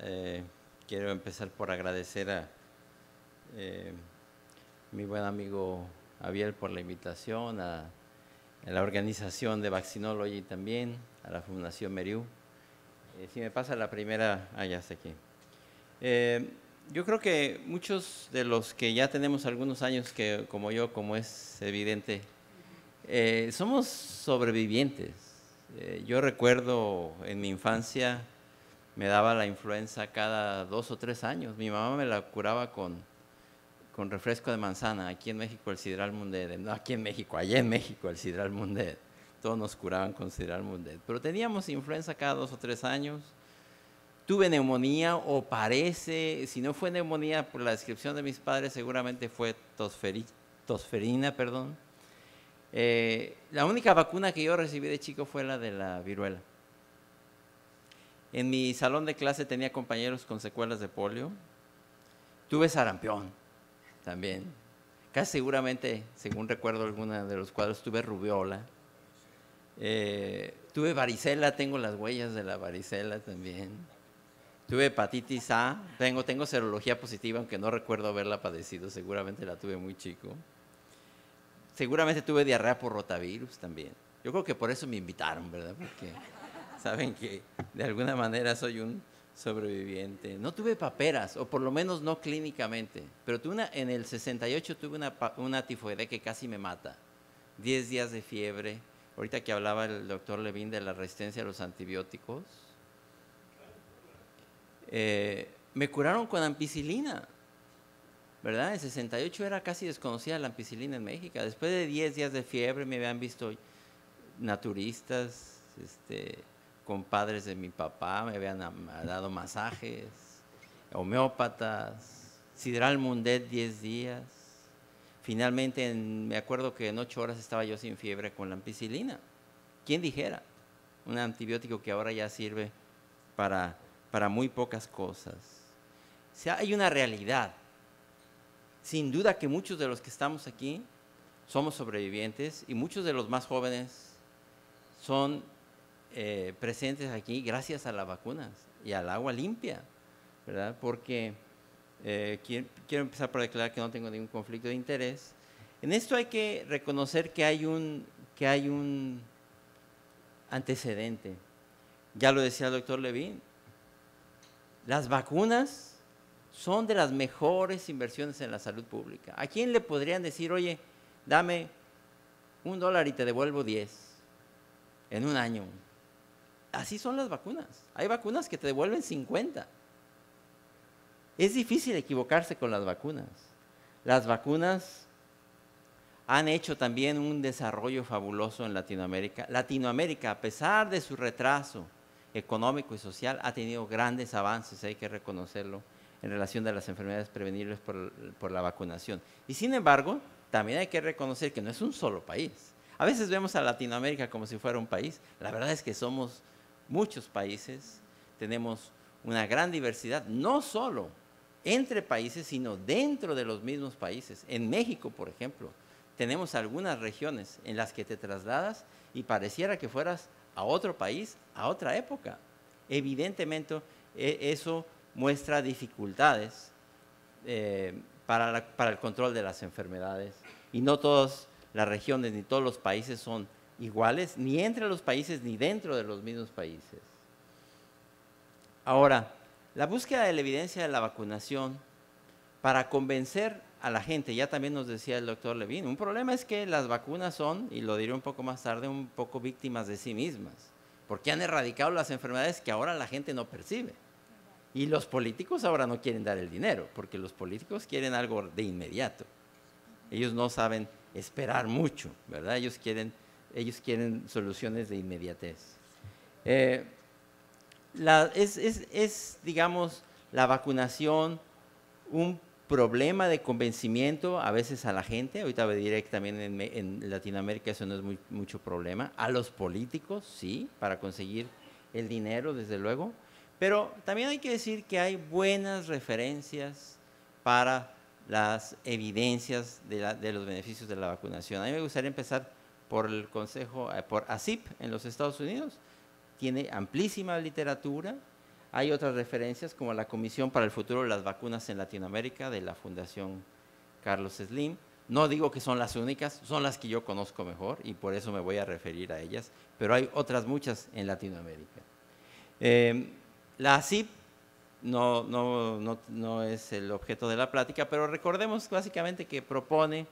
Eh, quiero empezar por agradecer a eh, mi buen amigo Javier por la invitación, a, la organización de Vaccinology también, a la Fundación Meriú. Eh, si me pasa la primera, ah, ya sé aquí. yo creo que muchos de los que ya tenemos algunos años, que como yo, como es evidente, somos sobrevivientes. yo recuerdo en mi infancia me daba la influenza cada dos o tres años. Mi mamá me la curaba con, con refresco de manzana. Aquí en México el sidral mundet. Eh, no, aquí en México, allá en México el sidral mundet. Todos nos curaban con sidral mundet. Pero teníamos influenza cada dos o tres años. Tuve neumonía o parece, si no fue neumonía por la descripción de mis padres, seguramente fue tosferina, perdón. Eh, la única vacuna que yo recibí de chico fue la de la viruela. En mi salón de clase tenía compañeros con secuelas de polio. Tuve sarampión también. Casi seguramente, según recuerdo alguna de los cuadros, tuve rubiola. Eh, tuve varicela, tengo las huellas de la varicela también. Tuve hepatitis A, tengo, tengo serología positiva, aunque no recuerdo haberla padecido, seguramente la tuve muy chico. Seguramente tuve diarrea por rotavirus también. Yo creo que por eso me invitaron, ¿verdad? Porque saben que de alguna manera soy un sobreviviente. No tuve paperas, o por lo menos no clínicamente, pero tuve en el 68 tuve una, una tifoidea que casi me mata. Diez días de fiebre. Ahorita que hablaba el doctor Levin de la resistencia a los antibióticos, eh, me curaron con ampicilina. ¿Verdad? En 68 era casi desconocida la ampicilina en México. Después de diez días de fiebre me habían visto naturistas, este, compadres de mi papá me habían dado masajes, homeópatas, Sidral Mundet 10 días. Finalmente, me acuerdo que en 8 horas estaba yo sin fiebre con la ampicilina. ¿Quién dijera? Un antibiótico que ahora ya sirve para, para muy pocas cosas. O sea, hay una realidad. Sin duda que muchos de los que estamos aquí somos sobrevivientes y muchos de los más jóvenes son eh, presentes aquí gracias a las vacunas y al agua limpia, ¿verdad? Porque eh, quiero, empezar por declarar que no tengo ningún conflicto de interés. En esto hay que reconocer que hay un, que hay un antecedente. Ya lo decía el doctor Levin, las vacunas son de las mejores inversiones en la salud pública. ¿A quién le podrían decir, oye, dame un dólar y te devuelvo diez en un año? así son las vacunas. Hay vacunas que te devuelven 50. Es difícil equivocarse con las vacunas. Las vacunas han hecho también un desarrollo fabuloso en Latinoamérica. Latinoamérica, a pesar de su retraso económico y social, ha tenido grandes avances, hay que reconocerlo, en relación de las enfermedades prevenibles por, por la vacunación. Y sin embargo, también hay que reconocer que no es un solo país. A veces vemos a Latinoamérica como si fuera un país. La verdad es que somos muchos países, tenemos una gran diversidad, no solo entre países, sino dentro de los mismos países. En México, por ejemplo, tenemos algunas regiones en las que te trasladas y pareciera que fueras a otro país, a otra época. Evidentemente, e, eso muestra dificultades eh, para el control de las enfermedades y no todas las regiones ni todos los países son iguales ni entre los países ni dentro de los mismos países. Ahora, la búsqueda de la evidencia de la vacunación para convencer a la gente, ya también nos decía el doctor Levine, un problema es que las vacunas son, y lo diré un poco más tarde, un poco víctimas de sí mismas, porque han erradicado las enfermedades que ahora la gente no percibe. Y los políticos ahora no quieren dar el dinero, porque los políticos quieren algo de inmediato. Ellos no saben esperar mucho, ¿verdad? Ellos quieren ellos quieren soluciones de inmediatez. Eh, es, digamos, la vacunación un problema de convencimiento a veces a la gente, ahorita diré que también en, Latinoamérica eso no es mucho problema, a los políticos, sí, para conseguir el dinero, desde luego, pero también hay que decir que hay buenas referencias para las evidencias de los beneficios de la vacunación. A mí me gustaría empezar por el Consejo, eh, por ASIP en los Estados Unidos. Tiene amplísima literatura. Hay otras referencias como la Comisión para el Futuro de las Vacunas en Latinoamérica de la Fundación Carlos Slim. No digo que son las únicas, son las que yo conozco mejor y por eso me voy a referir a ellas, pero hay otras muchas en Latinoamérica. Eh, la ASIP no, no es el objeto de la plática, pero recordemos básicamente que propone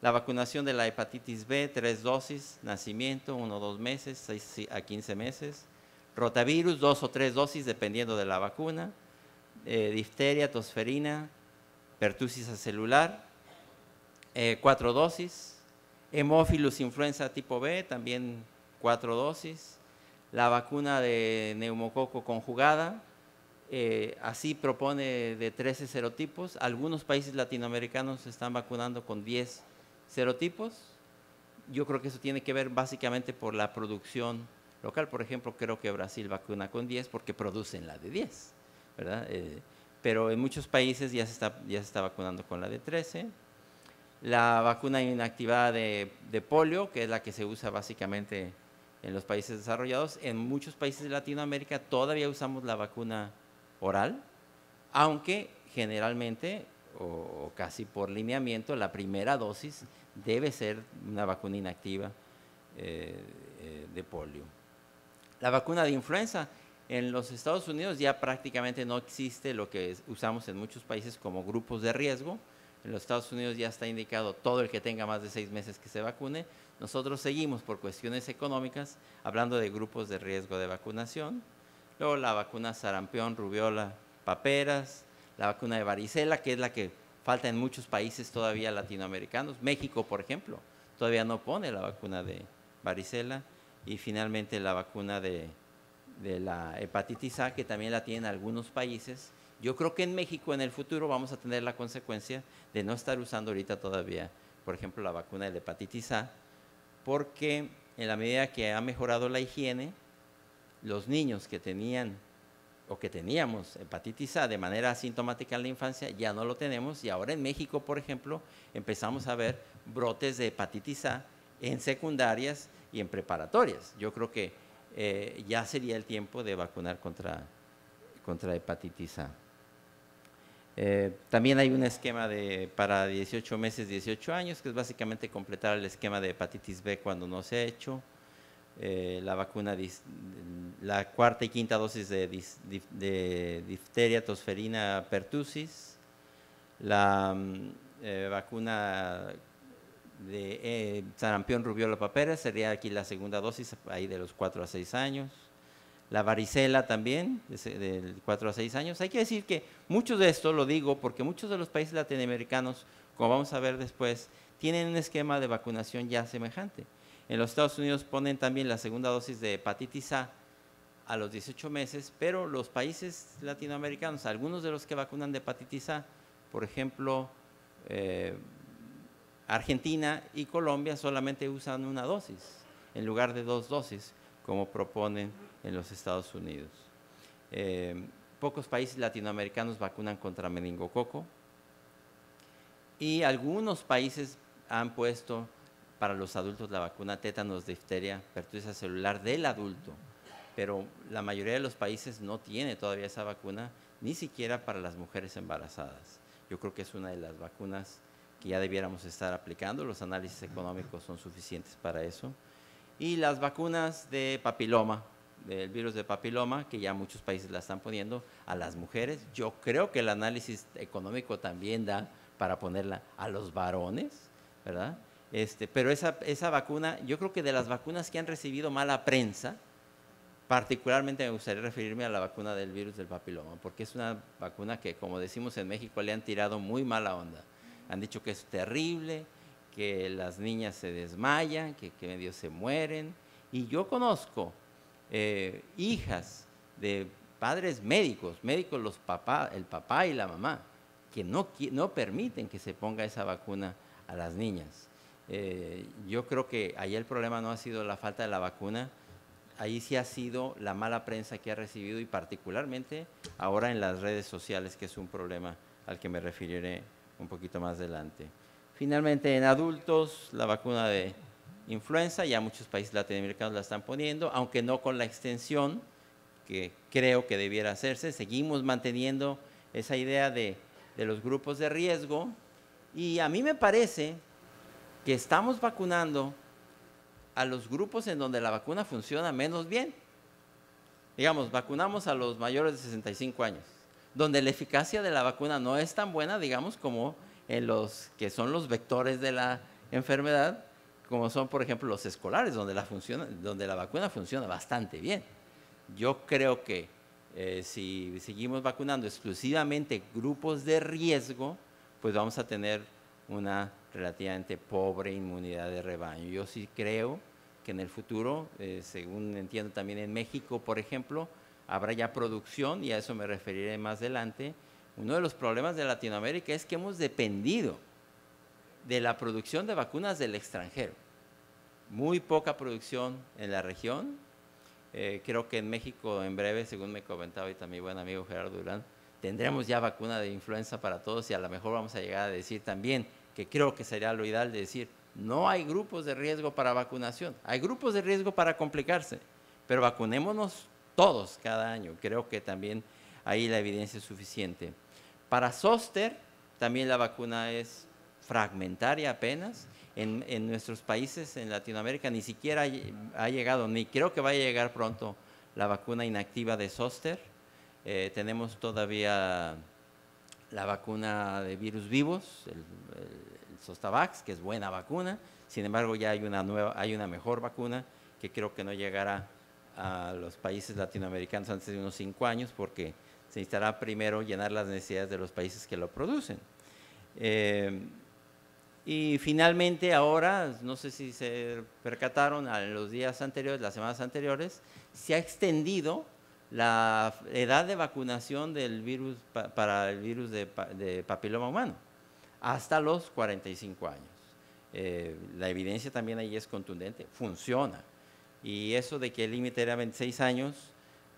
la vacunación de la hepatitis B, tres dosis, nacimiento, uno o dos meses, seis a quince meses. Rotavirus, dos o tres dosis, dependiendo de la vacuna. Eh, difteria, tosferina, pertusis celular, eh, cuatro dosis. Hemófilus influenza tipo B, también cuatro dosis. La vacuna de neumococo conjugada, eh, así propone de 13 serotipos. Algunos países latinoamericanos se están vacunando con 10 serotipos, yo creo que eso tiene que ver básicamente por la producción local. Por ejemplo, creo que Brasil vacuna con 10 porque producen la de 10, ¿verdad? Eh, pero en muchos países ya se, está, ya se está vacunando con la de 13. La vacuna inactivada de polio, que es la que se usa básicamente en los países desarrollados, en muchos países de Latinoamérica todavía usamos la vacuna oral, aunque generalmente o, casi por lineamiento, la primera dosis debe ser una vacuna inactiva eh, eh, de polio. La vacuna de influenza en los Estados Unidos ya prácticamente no existe lo que usamos en muchos países como grupos de riesgo. En los Estados Unidos ya está indicado todo el que tenga más de seis meses que se vacune. Nosotros seguimos por cuestiones económicas hablando de grupos de riesgo de vacunación. Luego la vacuna sarampión, rubiola, paperas, la vacuna de varicela, que es la que falta en muchos países todavía latinoamericanos. México, por ejemplo, todavía no pone la vacuna de varicela. Y finalmente la vacuna de, la hepatitis A, que también la tienen algunos países. Yo creo que en México en el futuro vamos a tener la consecuencia de no estar usando ahorita todavía, por ejemplo, la vacuna de la hepatitis A, porque en la medida que ha mejorado la higiene, los niños que tenían o que teníamos hepatitis A de manera asintomática en la infancia, ya no lo tenemos y ahora en México, por ejemplo, empezamos a ver brotes de hepatitis A en secundarias y en preparatorias. Yo creo que eh, ya sería el tiempo de vacunar contra, contra hepatitis A. Eh, también hay un esquema de, para 18 meses, 18 años, que es básicamente completar el esquema de hepatitis B cuando no se ha hecho. Eh, la vacuna, la cuarta y quinta dosis de, difteria, tosferina, pertusis la mm, eh, vacuna de eh, sarampión, rubiola, papera, sería aquí la segunda dosis, ahí de los 4 a 6 años. La varicela también, de 4 a 6 años. Hay que decir que muchos de esto, lo digo, porque muchos de los países latinoamericanos, como vamos a ver después, tienen un esquema de vacunación ya semejante. En los Estados Unidos ponen también la segunda dosis de hepatitis A a los 18 meses, pero los países latinoamericanos, algunos de los que vacunan de hepatitis A, por ejemplo, eh, Argentina y Colombia solamente usan una dosis en lugar de dos dosis, como proponen en los Estados Unidos. Eh, pocos países latinoamericanos vacunan contra meningococo y algunos países han puesto para los adultos la vacuna tétanos, difteria, pertussis celular del adulto, pero la mayoría de los países no tiene todavía esa vacuna, ni siquiera para las mujeres embarazadas. Yo creo que es una de las vacunas que ya debiéramos estar aplicando, los análisis económicos son suficientes para eso. Y las vacunas de papiloma, del virus de papiloma, que ya muchos países la están poniendo a las mujeres. Yo creo que el análisis económico también da para ponerla a los varones, ¿verdad? Este, pero esa, vacuna, yo creo que de las vacunas que han recibido mala prensa, particularmente me gustaría referirme a la vacuna del virus del papiloma, porque es una vacuna que, como decimos en México, le han tirado muy mala onda. Han dicho que es terrible, que las niñas se desmayan, que, que medio se mueren. Y yo conozco eh, hijas de padres médicos, médicos los papá, el papá y la mamá, que no permiten que se ponga esa vacuna a las niñas. Eh, yo creo que ahí el problema no ha sido la falta de la vacuna, ahí sí ha sido la mala prensa que ha recibido y particularmente ahora en las redes sociales, que es un problema al que me referiré un poquito más adelante. Finalmente, en adultos, la vacuna de influenza, ya muchos países latinoamericanos la están poniendo, aunque no con la extensión que creo que debiera hacerse, seguimos manteniendo esa idea de los grupos de riesgo y a mí me parece que estamos vacunando a los grupos en donde la vacuna funciona menos bien. Digamos, vacunamos a los mayores de 65 años, donde la eficacia de la vacuna no es tan buena, digamos, como en los que son los vectores de la enfermedad, como son, por ejemplo, los escolares, donde la, donde la vacuna funciona bastante bien. Yo creo que eh, si seguimos vacunando exclusivamente grupos de riesgo, pues vamos a tener una relativamente pobre inmunidad de rebaño. Yo sí creo que en el futuro, eh, según entiendo también en México, por ejemplo, habrá ya producción, y a eso me referiré más adelante. Uno de los problemas de Latinoamérica es que hemos dependido de la producción de vacunas del extranjero. Muy poca producción en la región. Eh, creo que en México, en breve, según me comentaba y también mi buen amigo Gerardo Durán, tendremos ya vacuna de influenza para todos y a lo mejor vamos a llegar a decir también que creo que sería lo ideal de decir, no hay grupos de riesgo para vacunación, hay grupos de riesgo para complicarse, pero vacunémonos todos cada año. Creo que también ahí la evidencia es suficiente. Para Soster, también la vacuna es fragmentaria apenas. En, nuestros países, en Latinoamérica, ni siquiera ha llegado, ni creo que vaya a llegar pronto la vacuna inactiva de Soster. Eh, tenemos todavía la vacuna de virus vivos, el, Sostavax, que es buena vacuna. Sin embargo, ya hay una, nueva, hay una mejor vacuna que creo que no llegará a los países latinoamericanos antes de unos cinco años porque se necesitará primero llenar las necesidades de los países que lo producen. Eh, y finalmente ahora, no sé si se percataron a los días anteriores, las semanas anteriores, se ha extendido la edad de vacunación del virus para el virus de, papiloma humano, hasta los 45 años. Eh, la evidencia también ahí es contundente, funciona. Y eso de que el límite era 26 años,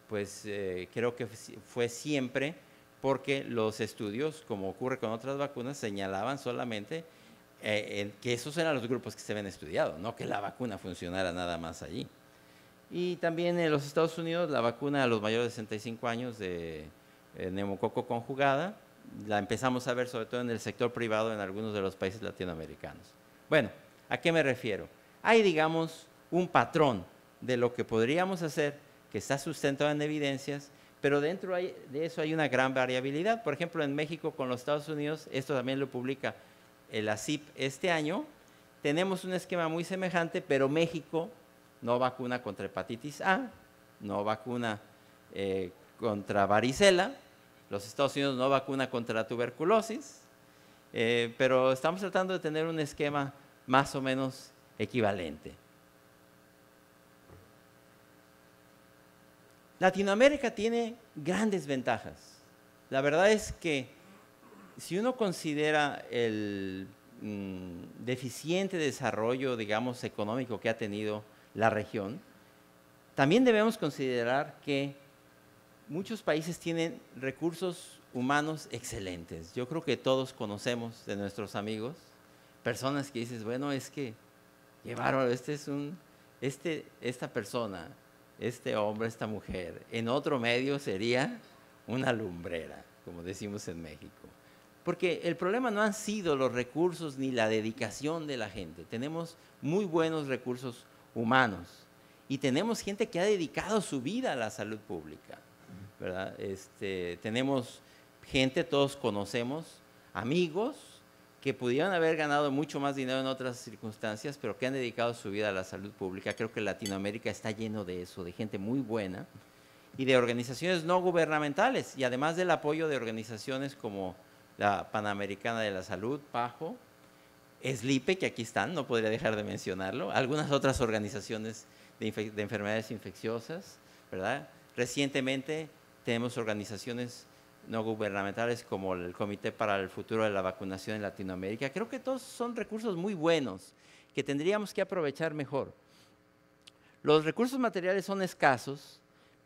pues eh, creo que fue siempre porque los estudios, como ocurre con otras vacunas, señalaban solamente eh, que esos eran los grupos que se habían estudiado, no que la vacuna funcionara nada más allí. Y también en los Estados Unidos la vacuna a los mayores de 65 años de eh, neumococo conjugada, la empezamos a ver sobre todo en el sector privado en algunos de los países latinoamericanos. Bueno, ¿a qué me refiero? Hay, digamos, un patrón de lo que podríamos hacer que está sustentado en evidencias, pero dentro de eso hay una gran variabilidad. Por ejemplo, en México con los Estados Unidos, esto también lo publica el ACIP este año, tenemos un esquema muy semejante, pero México no vacuna contra hepatitis A, no vacuna eh, contra varicela, los Estados Unidos no vacuna contra tuberculosis, eh, pero estamos tratando de tener un esquema más o menos equivalente. Latinoamérica tiene grandes ventajas. La verdad es que si uno considera el mm, deficiente desarrollo, digamos, económico que ha tenido la región, también debemos considerar que muchos países tienen recursos humanos excelentes. Yo creo que todos conocemos de nuestros amigos personas que dices, bueno, es que llevaron, este es un, este, esta persona, este hombre, esta mujer, en otro medio sería una lumbrera, como decimos en México. Porque el problema no han sido los recursos ni la dedicación de la gente. Tenemos muy buenos recursos humanos. Y tenemos gente que ha dedicado su vida a la salud pública, este, tenemos gente, todos conocemos, amigos que pudieran haber ganado mucho más dinero en otras circunstancias, pero que han dedicado su vida a la salud pública. Creo que Latinoamérica está lleno de eso, de gente muy buena y de organizaciones no gubernamentales, y además del apoyo de organizaciones como la Panamericana de la Salud, PAJO, SLIPE, que aquí están, no podría dejar de mencionarlo, algunas otras organizaciones de, de enfermedades infecciosas, ¿verdad? Recientemente tenemos organizaciones no gubernamentales como el Comité para el Futuro de la Vacunación en Latinoamérica. Creo que todos son recursos muy buenos que tendríamos que aprovechar mejor. Los recursos materiales son escasos,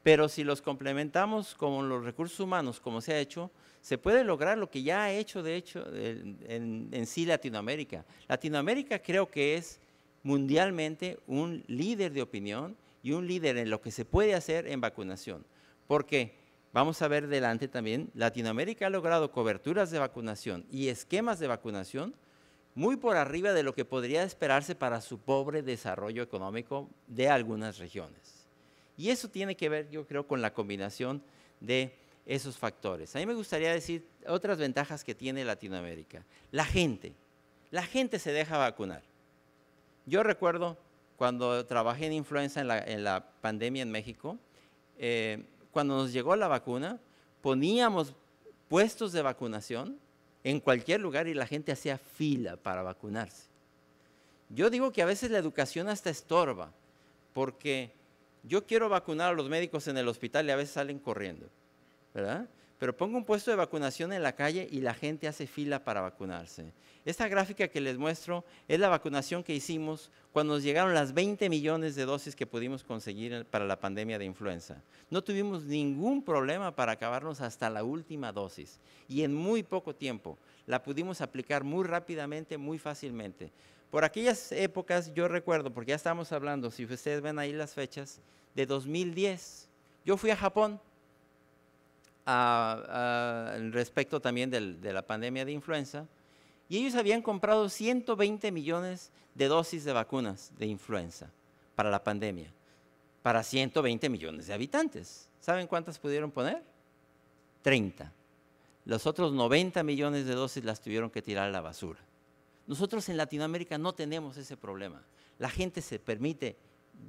pero si los complementamos con los recursos humanos, como se ha hecho, se puede lograr lo que ya ha hecho, de hecho, en, sí Latinoamérica. Latinoamérica creo que es mundialmente un líder de opinión y un líder en lo que se puede hacer en vacunación. Porque vamos a ver delante también, Latinoamérica ha logrado coberturas de vacunación y esquemas de vacunación muy por arriba de lo que podría esperarse para su pobre desarrollo económico de algunas regiones. Y eso tiene que ver, yo creo, con la combinación de esos factores. A mí me gustaría decir otras ventajas que tiene Latinoamérica. La gente, la gente se deja vacunar. Yo recuerdo cuando trabajé en influenza en la, pandemia en México, eh, cuando nos llegó la vacuna, poníamos puestos de vacunación en cualquier lugar y la gente hacía fila para vacunarse. Yo digo que a veces la educación hasta estorba, porque yo quiero vacunar a los médicos en el hospital y a veces salen corriendo. Pero pongo un puesto de vacunación en la calle y la gente hace fila para vacunarse. Esta gráfica que les muestro es la vacunación que hicimos cuando nos llegaron las 20 millones de dosis que pudimos conseguir para la pandemia de influenza. No tuvimos ningún problema para acabarnos hasta la última dosis y en muy poco tiempo la pudimos aplicar muy rápidamente, muy fácilmente. Por aquellas épocas yo recuerdo, porque ya estamos hablando, si ustedes ven ahí las fechas, de 2010. Yo fui a Japón respecto también de la pandemia de influenza, y ellos habían comprado 120 millones de dosis de vacunas de influenza para la pandemia, para 120 millones de habitantes. ¿Saben cuántas pudieron poner? 30. Los otros 90 millones de dosis las tuvieron que tirar a la basura. Nosotros en Latinoamérica no tenemos ese problema. La gente se permite,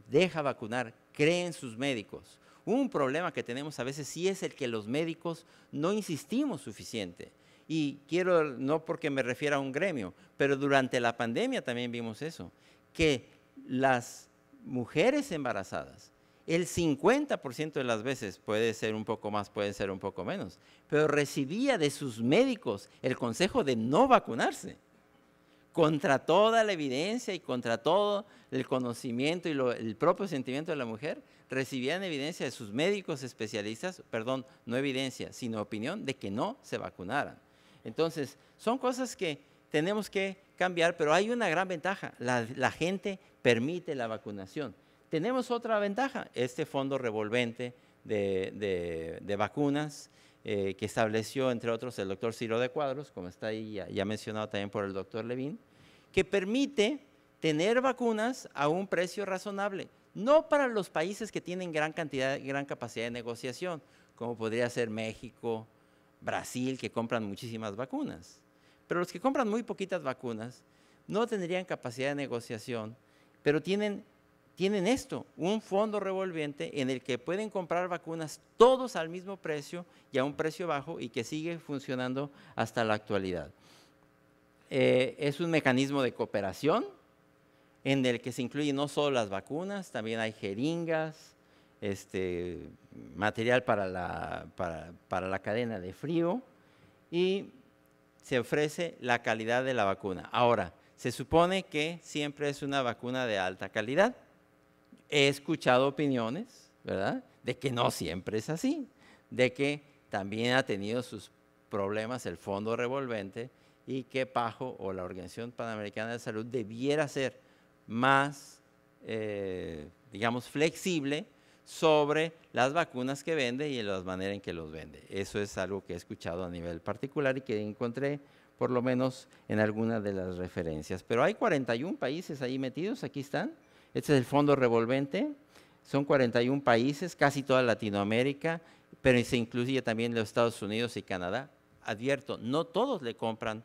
deja vacunar, cree en sus médicos. Un problema que tenemos a veces sí es el que los médicos no insistimos suficiente. Y quiero, no porque me refiera a un gremio, pero durante la pandemia también vimos eso, que las mujeres embarazadas, el 50% de las veces puede ser un poco más, puede ser un poco menos, pero recibía de sus médicos el consejo de no vacunarse, contra toda la evidencia y contra todo el conocimiento y el propio sentimiento de la mujer, recibían evidencia de sus médicos especialistas, perdón, no evidencia, sino opinión de que no se vacunaran. Entonces, son cosas que tenemos que cambiar, pero hay una gran ventaja, la, gente permite la vacunación. Tenemos otra ventaja, este fondo revolvente de, de, vacunas eh, que estableció, entre otros, el doctor Ciro de Cuadros, como está ahí ya, ya mencionado también por el doctor Levín, que permite tener vacunas a un precio razonable no para los países que tienen gran cantidad, gran capacidad de negociación, como podría ser México, Brasil, que compran muchísimas vacunas. Pero los que compran muy poquitas vacunas no tendrían capacidad de negociación, pero tienen, esto, un fondo revolvente en el que pueden comprar vacunas todos al mismo precio y a un precio bajo y que sigue funcionando hasta la actualidad. Eh, es un mecanismo de cooperación en el que se incluyen no solo las vacunas, también hay jeringas, este, material para la, para, para la cadena de frío y se ofrece la calidad de la vacuna. Ahora, se supone que siempre es una vacuna de alta calidad. He escuchado opiniones, ¿verdad?, de que no siempre es así, de que también ha tenido sus problemas el fondo revolvente y que PAJO o la Organización Panamericana de Salud debiera ser más, eh, digamos, flexible sobre las vacunas que vende y las maneras en que los vende. Eso es algo que he escuchado a nivel particular y que encontré por lo menos en alguna de las referencias. Pero hay 41 países ahí metidos, aquí están. Este es el fondo revolvente, son 41 países, casi toda Latinoamérica, pero se incluye también los Estados Unidos y Canadá. Advierto, no todos le compran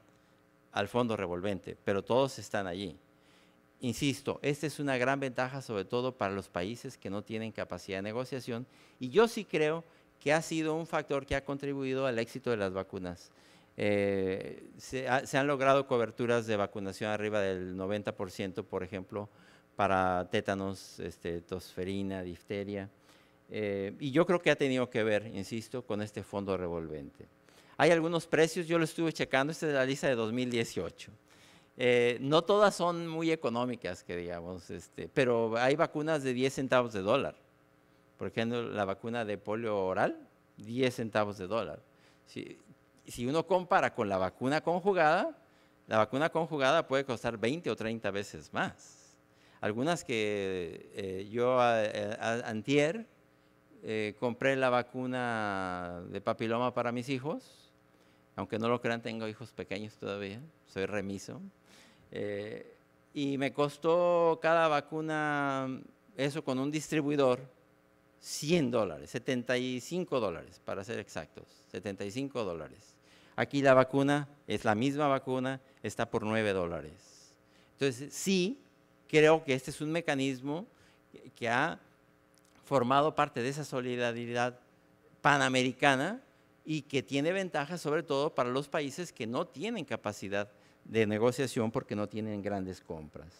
al fondo revolvente, pero todos están allí. Insisto, esta es una gran ventaja sobre todo para los países que no tienen capacidad de negociación y yo sí creo que ha sido un factor que ha contribuido al éxito de las vacunas. Eh, se, han logrado coberturas de vacunación arriba del 90%, por ejemplo, para tétanos, este, tosferina, difteria. Eh, y yo creo que ha tenido que ver, insisto, con este fondo revolvente. Hay algunos precios, yo lo estuve checando, esta es la lista de 2018. Eh, no todas son muy económicas, que digamos, este, pero hay vacunas de 10 centavos de dólar. Por ejemplo, la vacuna de polio oral, 10 centavos de dólar. Si, uno compara con la vacuna conjugada, la vacuna conjugada puede costar 20 o 30 veces más. Algunas que eh, yo antier eh, compré la vacuna de papiloma para mis hijos, aunque no lo crean, tengo hijos pequeños todavía, soy remiso. Eh, y me costó cada vacuna, eso con un distribuidor, 100 dólares, 75 dólares, para ser exactos, 75 dólares. Aquí la vacuna es la misma vacuna, está por 9 dólares. Entonces, sí, creo que este es un mecanismo que ha formado parte de esa solidaridad panamericana y que tiene ventajas sobre todo para los países que no tienen capacidad de negociación porque no tienen grandes compras.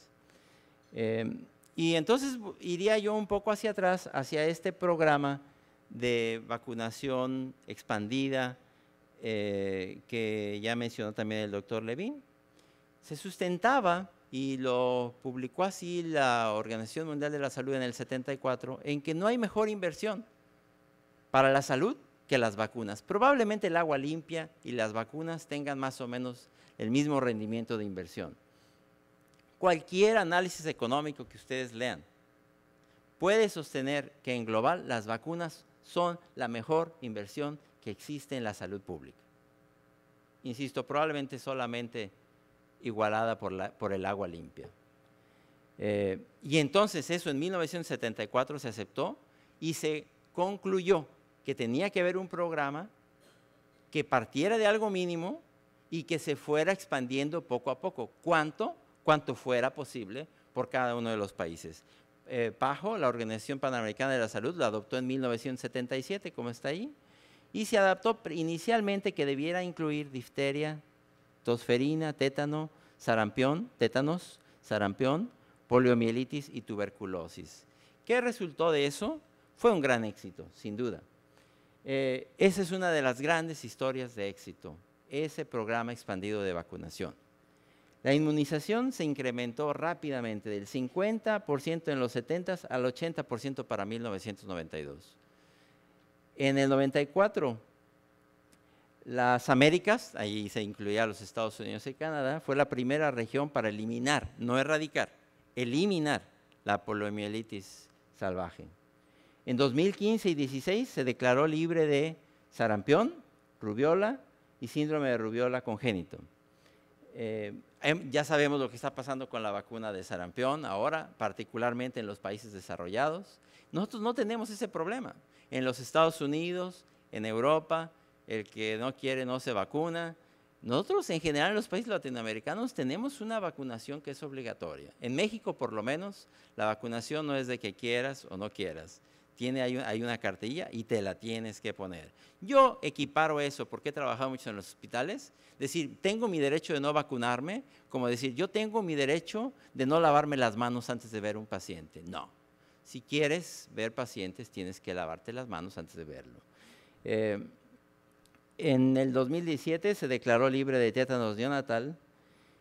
Em, y entonces iría yo un poco hacia atrás, hacia este programa de vacunación expandida eh, que ya mencionó también el doctor Levin. Se sustentaba, y lo publicó así la Organización Mundial de la Salud en el 74, en que no hay mejor inversión para la salud que las vacunas. Probablemente el agua limpia y las vacunas tengan más o menos el mismo rendimiento de inversión. Cualquier análisis económico que ustedes lean puede sostener que en global las vacunas son la mejor inversión que existe en la salud pública. Insisto, probablemente solamente igualada por, el agua limpia. Eh, y entonces eso en 1974 se aceptó y se concluyó que tenía que haber un programa que partiera de algo mínimo y que se fuera expandiendo poco a poco, cuanto, cuanto fuera posible por cada uno de los países. Eh, PAJO, la Organización Panamericana de la Salud, la adoptó en 1977, como está ahí, y se adaptó inicialmente que debiera incluir difteria, tosferina, tétano, sarampión, tétanos, sarampión, poliomielitis y tuberculosis. ¿Qué resultó de eso? Fue un gran éxito, sin duda. Eh, esa es una de las grandes historias de éxito ese programa expandido de vacunación. La inmunización se incrementó rápidamente del 50% en los 70s al 80% para 1992. En el 94, las Américas, ahí se incluía los Estados Unidos y Canadá, fue la primera región para eliminar, no erradicar, eliminar la poliomielitis salvaje. En 2015 y 16 se declaró libre de sarampión, rubiola, y síndrome de rubiola congénito. Eh, em, ya sabemos lo que está pasando con la vacuna de sarampión ahora, particularmente en los países desarrollados. Nosotros no tenemos ese problema. En los Estados Unidos, en Europa, el que no quiere no se vacuna. Nosotros en general en los países latinoamericanos tenemos una vacunación que es obligatoria. En México por lo menos la vacunación no es de que quieras o no quieras tiene, hay, una cartilla y te la tienes que poner. Yo equiparo eso porque he trabajado mucho en los hospitales, decir, tengo mi derecho de no vacunarme, como decir, yo tengo mi derecho de no lavarme las manos antes de ver un paciente. No. Si quieres ver pacientes, tienes que lavarte las manos antes de verlo. Eh, en el 2017 se declaró libre de tétanos neonatal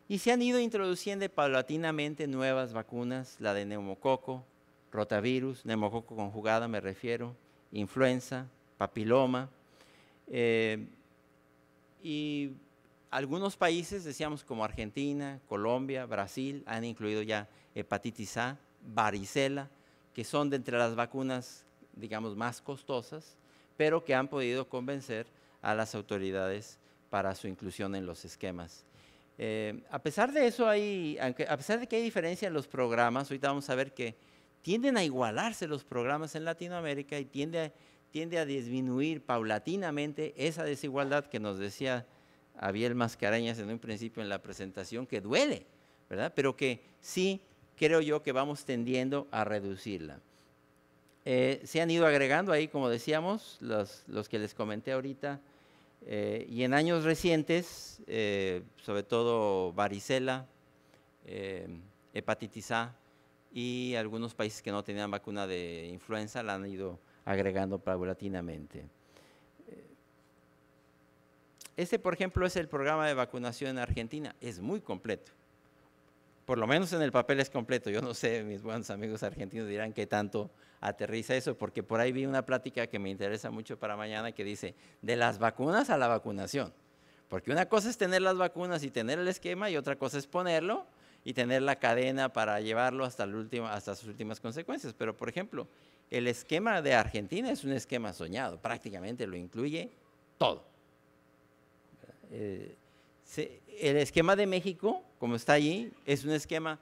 y se han ido introduciendo paulatinamente nuevas vacunas, la de neumococo, rotavirus, neumococo conjugada me refiero, influenza, papiloma. Eh, y algunos países, decíamos como Argentina, Colombia, Brasil, han incluido ya hepatitis A, varicela, que son de entre las vacunas, digamos, más costosas, pero que han podido convencer a las autoridades para su inclusión en los esquemas. Eh, a pesar de eso, hay, a pesar de que hay diferencia en los programas, ahorita vamos a ver que tienden a igualarse los programas en Latinoamérica y tiende a, tiende a disminuir paulatinamente esa desigualdad que nos decía Abiel Mascareñas en un principio en la presentación, que duele, ¿verdad? Pero que sí creo yo que vamos tendiendo a reducirla. Eh, se han ido agregando ahí, como decíamos, los, que les comenté ahorita, eh, y en años recientes, eh, sobre todo varicela, hepatitis A, y algunos países que no tenían vacuna de influenza la han ido agregando paulatinamente. Eh, este, por ejemplo, es el programa de vacunación en Argentina. Es muy completo. Por lo menos en el papel es completo. Yo no sé, mis buenos amigos argentinos dirán qué tanto aterriza eso, porque por ahí vi una plática que me interesa mucho para mañana que dice, de las vacunas a la vacunación. Porque una cosa es tener las vacunas y tener el esquema y otra cosa es ponerlo y tener la cadena para llevarlo hasta, el sus últimas consecuencias. Pero, por ejemplo, el esquema de Argentina es un esquema soñado, prácticamente lo incluye todo. Eh, el esquema de México, como está allí, es un esquema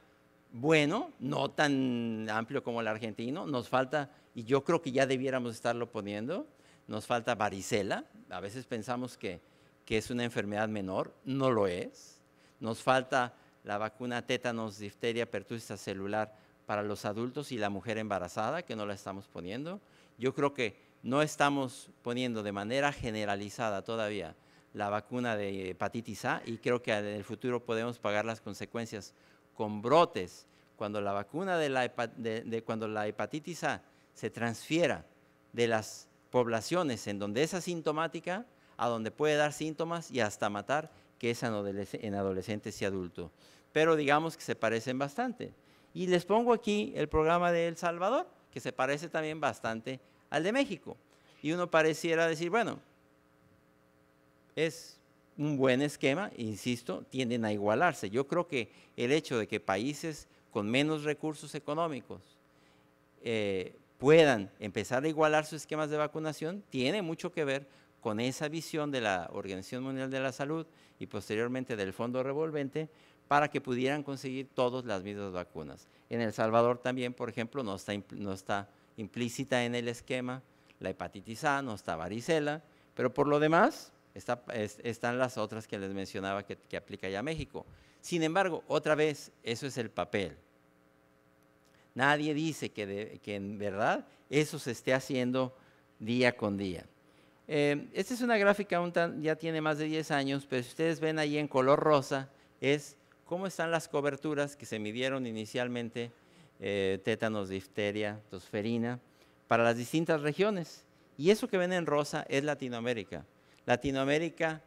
bueno, no tan amplio como el argentino, nos falta, y yo creo que ya debiéramos estarlo poniendo, nos falta varicela, a veces pensamos que, que es una enfermedad menor, no lo es, nos falta la vacuna tétanos, difteria, pertussis celular para los adultos y la mujer embarazada, que no la estamos poniendo. Yo creo que no estamos poniendo de manera generalizada todavía la vacuna de hepatitis A y creo que en el futuro podemos pagar las consecuencias con brotes. Cuando la vacuna de cuando la hepatitis A se transfiera de las poblaciones en donde es asintomática a donde puede dar síntomas y hasta matar, que es en adolescentes y adultos pero digamos que se parecen bastante. Y les pongo aquí el programa de El Salvador, que se parece también bastante al de México. Y uno pareciera decir, bueno, es un buen esquema, insisto, tienden a igualarse. Yo creo que el hecho de que países con menos recursos económicos eh, puedan empezar a igualar sus esquemas de vacunación tiene mucho que ver con esa visión de la Organización Mundial de la Salud y posteriormente del Fondo Revolvente para que pudieran conseguir todas las mismas vacunas. En El Salvador también, por ejemplo, no está, no está implícita en el esquema la hepatitis A, no está varicela, pero por lo demás están las otras que les mencionaba que, aplica ya México. Sin embargo, otra vez, eso es el papel. Nadie dice que, que en verdad eso se esté haciendo día con día. Eh, esta es una gráfica, ya tiene más de 10 años, pero si ustedes ven ahí en color rosa, es cómo están las coberturas que se midieron inicialmente, eh, tétanos, difteria, tosferina, para las distintas regiones. Y eso que ven en rosa es Latinoamérica. Latinoamérica,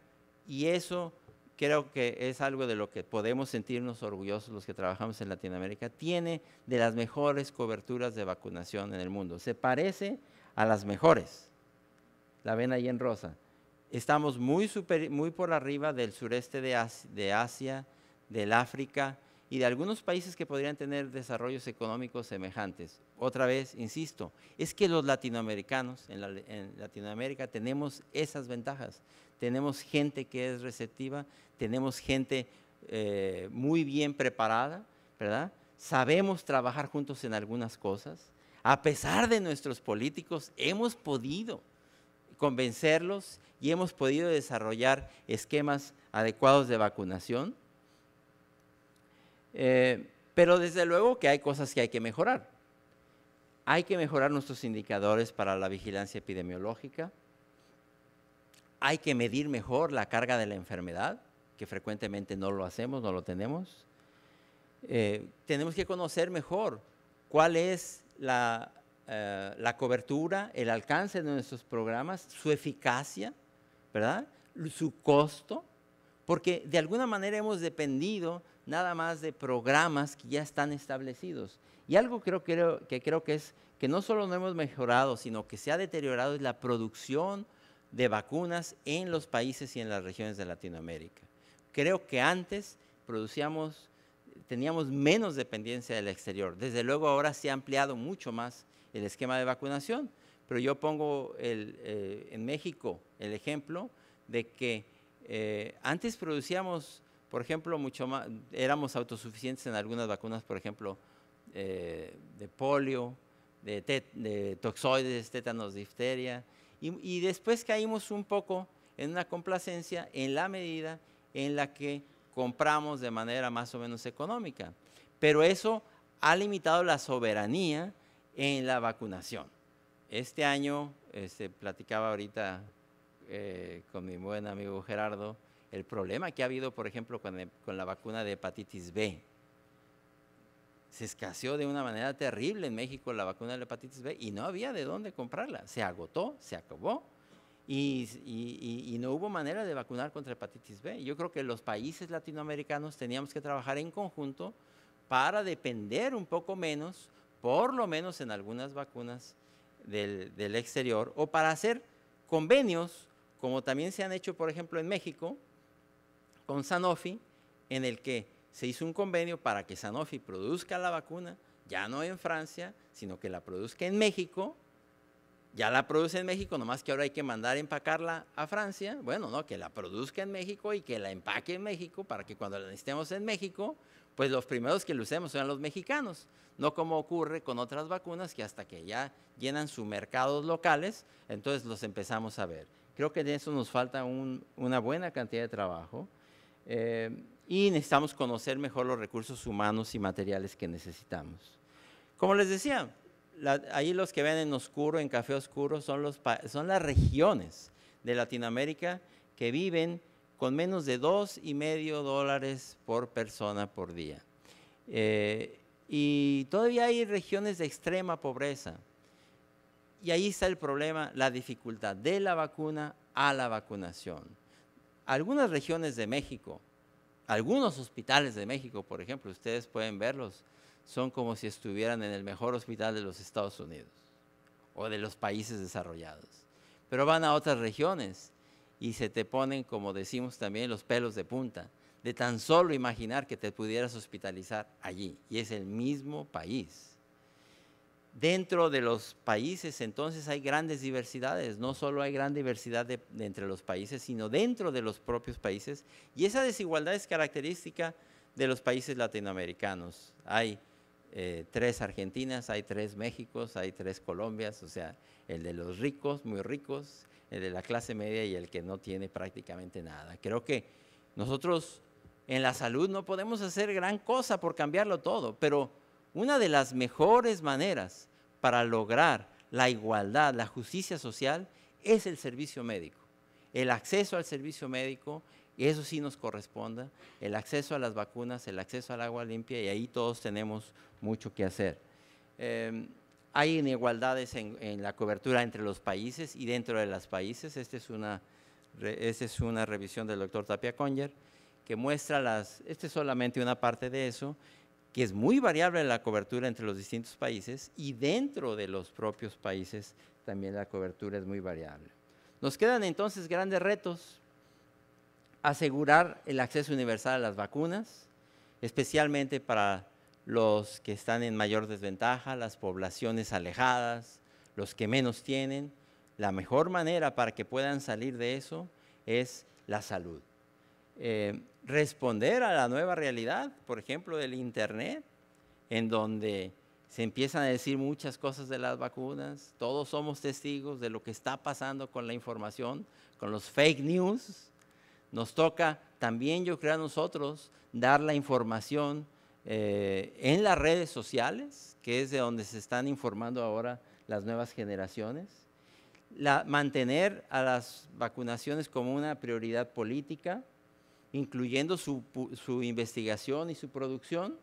y eso creo que es algo de lo que podemos sentirnos orgullosos los que trabajamos en Latinoamérica, tiene de las mejores coberturas de vacunación en el mundo. Se parece a las mejores. La ven ahí en rosa. Estamos muy, muy por arriba del sureste de de Asia del África y de algunos países que podrían tener desarrollos económicos semejantes. Otra vez, insisto, es que los latinoamericanos en, Latinoamérica tenemos esas ventajas. Tenemos gente que es receptiva, tenemos gente eh, muy bien preparada, ¿verdad? Sabemos trabajar juntos en algunas cosas. A pesar de nuestros políticos, hemos podido convencerlos y hemos podido desarrollar esquemas adecuados de vacunación. Eh, pero desde luego que hay cosas que hay que mejorar. Hay que mejorar nuestros indicadores para la vigilancia epidemiológica. Hay que medir mejor la carga de la enfermedad, que frecuentemente no lo hacemos, no lo tenemos. Eh, tenemos que conocer mejor cuál es la, eh, la cobertura, el alcance de nuestros programas, su eficacia, ¿verdad? Su costo, porque de alguna manera hemos dependido nada más de programas que ya están establecidos. Y algo creo, creo, que creo que es que no solo no hemos mejorado, sino que se ha deteriorado la producción de vacunas en los países y en las regiones de Latinoamérica. Creo que antes producíamos, teníamos menos dependencia del exterior. Desde luego ahora se ha ampliado mucho más el esquema de vacunación, pero yo pongo eh, en México el ejemplo de que eh, antes producíamos por ejemplo, mucho éramos autosuficientes en algunas vacunas, por ejemplo, eh, de polio, de, toxoides, tétanos, difteria, y, después caímos un poco en una complacencia en la medida en la que compramos de manera más o menos económica. Pero eso ha limitado la soberanía en la vacunación. Este año, se este, platicaba ahorita eh, con mi buen amigo Gerardo, el problema que ha habido, por ejemplo, con, la vacuna de hepatitis B. Se escaseó de una manera terrible en México la vacuna de hepatitis B y no había de dónde comprarla. Se agotó, se acabó y, no hubo manera de vacunar contra hepatitis B. Yo creo que los países latinoamericanos teníamos que trabajar en conjunto para depender un poco menos, por lo menos en algunas vacunas del exterior, o para hacer convenios, como también se han hecho, por ejemplo, en México, con Sanofi en el que se hizo un convenio para que Sanofi produzca la vacuna, ya no en Francia, sino que la produzca en México. Ya la produce en México, nomás que ahora hay que mandar empacarla a Francia. Bueno, no, que la produzca en México y que la empaque en México para que cuando la necesitemos en México, pues los primeros que lo usemos sean los mexicanos. No como ocurre con otras vacunas que hasta que ya llenan sus mercados locales, entonces los empezamos a ver. Creo que de eso nos falta una buena cantidad de trabajo. Eh, y necesitamos conocer mejor los recursos humanos y materiales que necesitamos. Como les decía, ahí los que ven en oscuro, en café oscuro, son, las regiones de Latinoamérica que viven con menos de dos y medio dólares por persona por día. Eh, y todavía hay regiones de extrema pobreza. Y ahí está el problema, la dificultad de la vacuna a la vacunación algunas regiones de México, algunos hospitales de México, por ejemplo, ustedes pueden verlos, son como si estuvieran en el mejor hospital de los Estados Unidos o de los países desarrollados. Pero van a otras regiones y se te ponen, como decimos también, los pelos de punta, de tan solo imaginar que te pudieras hospitalizar allí. Y es el mismo país. Dentro de los países entonces hay grandes diversidades, no solo hay gran diversidad entre los países, sino dentro de los propios países. Y esa desigualdad es característica de los países latinoamericanos. Hay eh, tres Argentinas, hay tres Méxicos, hay tres Colombias, o sea, el de los ricos, muy ricos, el de la clase media y el que no tiene prácticamente nada. Creo que nosotros en la salud no podemos hacer gran cosa por cambiarlo todo, pero una de las mejores maneras para lograr la igualdad, la justicia social, es el servicio médico. El acceso al servicio médico, eso sí nos corresponde, el acceso a las vacunas, el acceso al agua limpia, y ahí todos tenemos mucho que hacer. Em, hay inigualdades en, la cobertura entre los países y dentro de los países. Esta este es una, revisión del doctor Tapia Conyer, que muestra las, esta es solamente una parte de eso, que es muy variable la cobertura entre los distintos países y dentro de los propios países también la cobertura es muy variable. Nos quedan entonces grandes retos, asegurar el acceso universal a las vacunas, especialmente para los que están en mayor desventaja, las poblaciones alejadas, los que menos tienen. La mejor manera para que puedan salir de eso es la salud. Eh, responder a la nueva realidad, por ejemplo, del Internet, en donde se empiezan a decir muchas cosas de las vacunas, todos somos testigos de lo que está pasando con la información, con los fake news, nos toca también, yo creo, a nosotros dar la información eh, en las redes sociales, que es de donde se están informando ahora las nuevas generaciones. mantener a las vacunaciones como una prioridad política, incluyendo su, su investigación y su producción,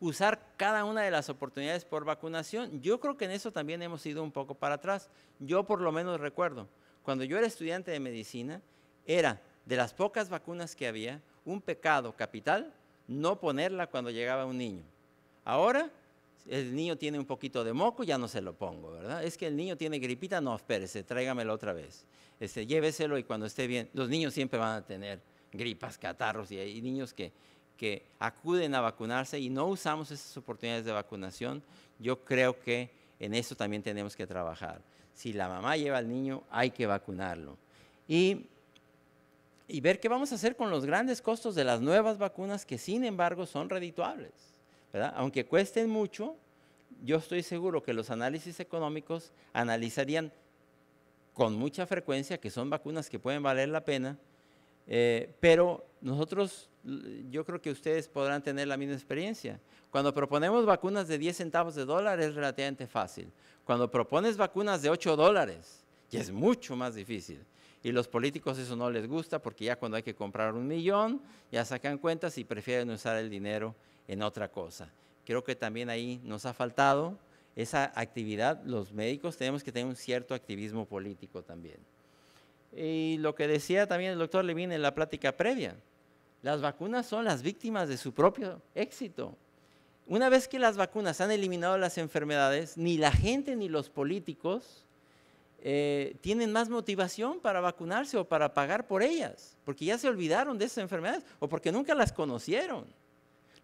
usar cada una de las oportunidades por vacunación. Yo creo que en eso también hemos ido un poco para atrás. Yo por lo menos recuerdo, cuando yo era estudiante de medicina, era de las pocas vacunas que había, un pecado capital no ponerla cuando llegaba un niño. Ahora el niño tiene un poquito de moco, ya no se lo pongo, ¿verdad? Es que el niño tiene gripita, no, espérese, tráigamelo otra vez. Este, lléveselo y cuando esté bien, los niños siempre van a tener gripas, catarros, y hay niños que, que acuden a vacunarse y no usamos esas oportunidades de vacunación, yo creo que en eso también tenemos que trabajar. Si la mamá lleva al niño, hay que vacunarlo. Y, y ver qué vamos a hacer con los grandes costos de las nuevas vacunas que sin embargo son redituables. ¿verdad? Aunque cuesten mucho, yo estoy seguro que los análisis económicos analizarían con mucha frecuencia que son vacunas que pueden valer la pena eh, pero nosotros, yo creo que ustedes podrán tener la misma experiencia. Cuando proponemos vacunas de 10 centavos de dólar es relativamente fácil. Cuando propones vacunas de 8 dólares, ya es mucho más difícil. Y los políticos eso no les gusta porque ya cuando hay que comprar un millón, ya sacan cuentas y prefieren usar el dinero en otra cosa. Creo que también ahí nos ha faltado esa actividad. Los médicos tenemos que tener un cierto activismo político también. Y lo que decía también el doctor Levine en la plática previa, las vacunas son las víctimas de su propio éxito. Una vez que las vacunas han eliminado las enfermedades, ni la gente ni los políticos eh, tienen más motivación para vacunarse o para pagar por ellas, porque ya se olvidaron de esas enfermedades o porque nunca las conocieron.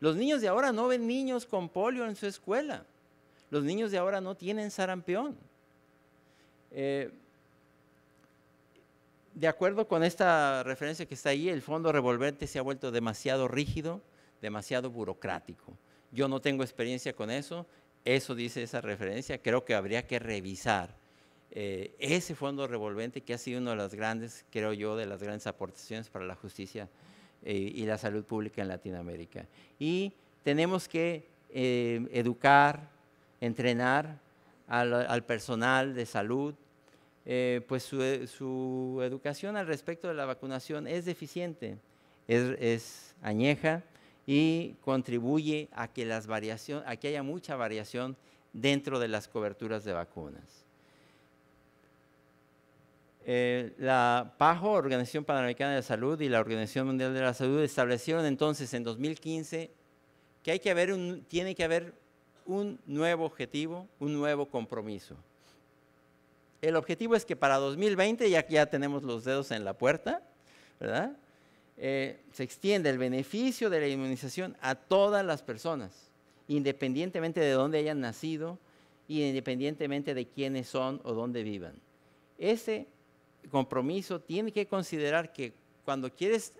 Los niños de ahora no ven niños con polio en su escuela. Los niños de ahora no tienen sarampión. Eh, de acuerdo con esta referencia que está ahí, el fondo revolvente se ha vuelto demasiado rígido, demasiado burocrático. Yo no tengo experiencia con eso, eso dice esa referencia, creo que habría que revisar eh, ese fondo revolvente que ha sido una de las grandes, creo yo, de las grandes aportaciones para la justicia eh, y la salud pública en Latinoamérica. Y tenemos que eh, educar, entrenar al personal de salud, eh, pues eh, su, educación al respecto de la vacunación es deficiente, es, añeja y contribuye a que, las variación, a que haya mucha variación dentro de las coberturas de vacunas. Eh, la PAJO, Organización Panamericana de la Salud, y la Organización Mundial de la Salud establecieron entonces en 2015 que, hay que tiene que haber un nuevo objetivo, un nuevo compromiso el objetivo es que para 2020, ya que ya tenemos los dedos en la puerta, eh, se extiende el beneficio de la inmunización a todas las personas, independientemente de dónde hayan nacido y independientemente de quiénes son o dónde vivan. Ese compromiso tiene que considerar que cuando quieres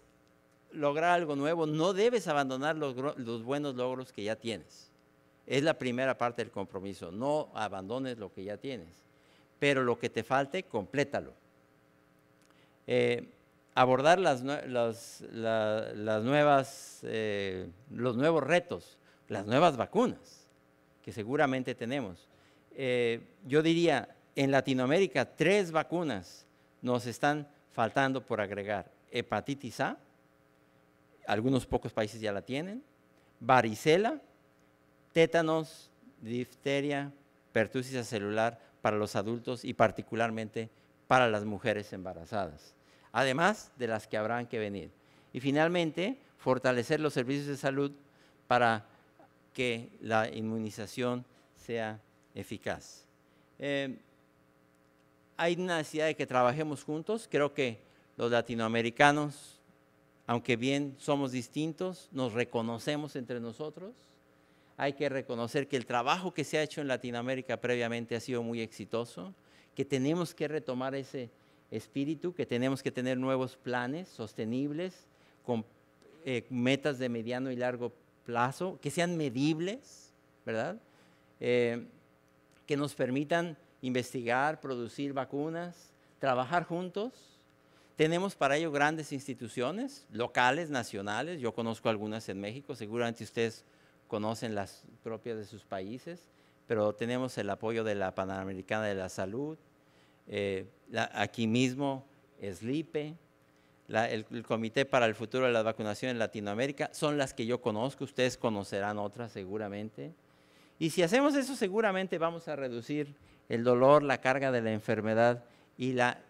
lograr algo nuevo, no debes abandonar los buenos logros que ya tienes. Es la primera parte del compromiso, no abandones lo que ya tienes pero lo que te falte, complétalo. Eh, abordar las, nuevas, eh, los nuevos retos, las nuevas vacunas que seguramente tenemos. Eh, yo diría, en Latinoamérica tres vacunas nos están faltando por agregar. Hepatitis A, algunos pocos países ya la tienen, varicela, tétanos, difteria, pertusis celular, para los adultos y particularmente para las mujeres embarazadas, además de las que habrán que venir. Y finalmente, fortalecer los servicios de salud para que la inmunización sea eficaz. Eh, hay una necesidad de que trabajemos juntos. Creo que los latinoamericanos, aunque bien somos distintos, nos reconocemos entre nosotros hay que reconocer que el trabajo que se ha hecho en Latinoamérica previamente ha sido muy exitoso, que tenemos que retomar ese espíritu, que tenemos que tener nuevos planes sostenibles, con eh, metas de mediano y largo plazo, que sean medibles, ¿verdad? Eh, que nos permitan investigar, producir vacunas, trabajar juntos. Tenemos para ello grandes instituciones, locales, nacionales. Yo conozco algunas en México, seguramente ustedes conocen las propias de sus países, pero tenemos el apoyo de la Panamericana de la Salud, eh, aquí mismo SLIPE, el, Comité para el Futuro de la Vacunación en Latinoamérica, son las que yo conozco, ustedes conocerán otras seguramente. Y si hacemos eso, seguramente vamos a reducir el dolor, la carga de la enfermedad y la,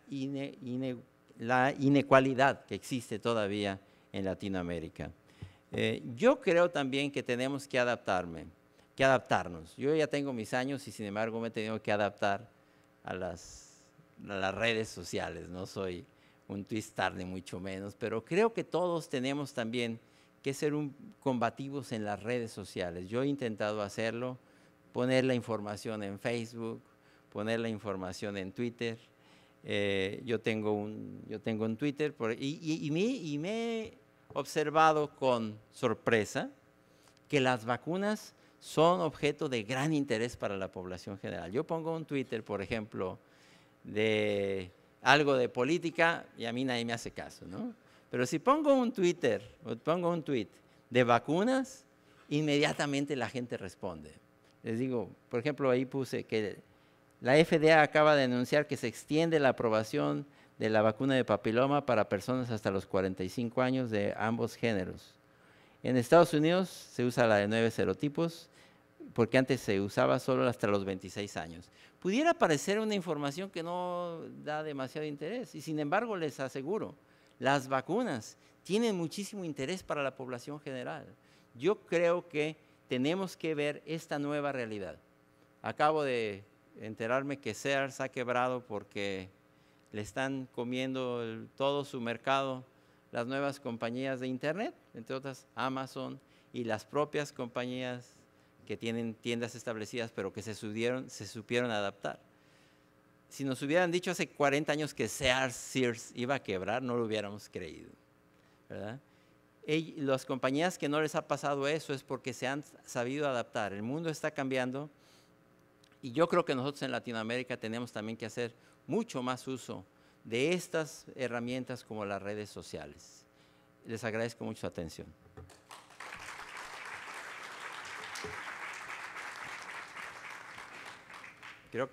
la inecualidad que existe todavía en Latinoamérica. Eh, yo creo también que tenemos que adaptarme, que adaptarnos. Yo ya tengo mis años y sin embargo me he tenido que adaptar a las, las redes sociales. No soy un twistar ni mucho menos, pero creo que todos tenemos también que ser un, combativos en las redes sociales. Yo he intentado hacerlo, poner la información en Facebook, poner la información en Twitter. Eh, yo, tengo un, yo tengo un Twitter por, y, y, me, y me observado con sorpresa que las vacunas son objeto de gran interés para la población general. Yo pongo un Twitter, por ejemplo, de algo de política y a mí nadie me hace caso, ¿no? Pero si pongo un Twitter, o pongo un tweet de vacunas, inmediatamente la gente responde. Les digo, por ejemplo, ahí puse que la FDA acaba de anunciar que se extiende la aprobación de la vacuna de papiloma para personas hasta los 45 años de ambos géneros. En Estados Unidos se usa la de nueve serotipos, porque antes se usaba solo hasta los 26 años. Pudiera parecer una información que no da demasiado interés, y sin embargo les aseguro, las vacunas tienen muchísimo interés para la población general. Yo creo que tenemos que ver esta nueva realidad. Acabo de enterarme que Sears ha quebrado porque le están comiendo todo su mercado las nuevas compañías de Internet, entre otras Amazon y las propias compañías que tienen tiendas establecidas, pero que se, subieron, se supieron adaptar. Si nos hubieran dicho hace 40 años que Sears, Sears iba a quebrar, no lo hubiéramos creído. ¿verdad? Y las compañías que no les ha pasado eso es porque se han sabido adaptar. El mundo está cambiando y yo creo que nosotros en Latinoamérica tenemos también que hacer mucho más uso de estas herramientas como las redes sociales. Les agradezco mucho su atención.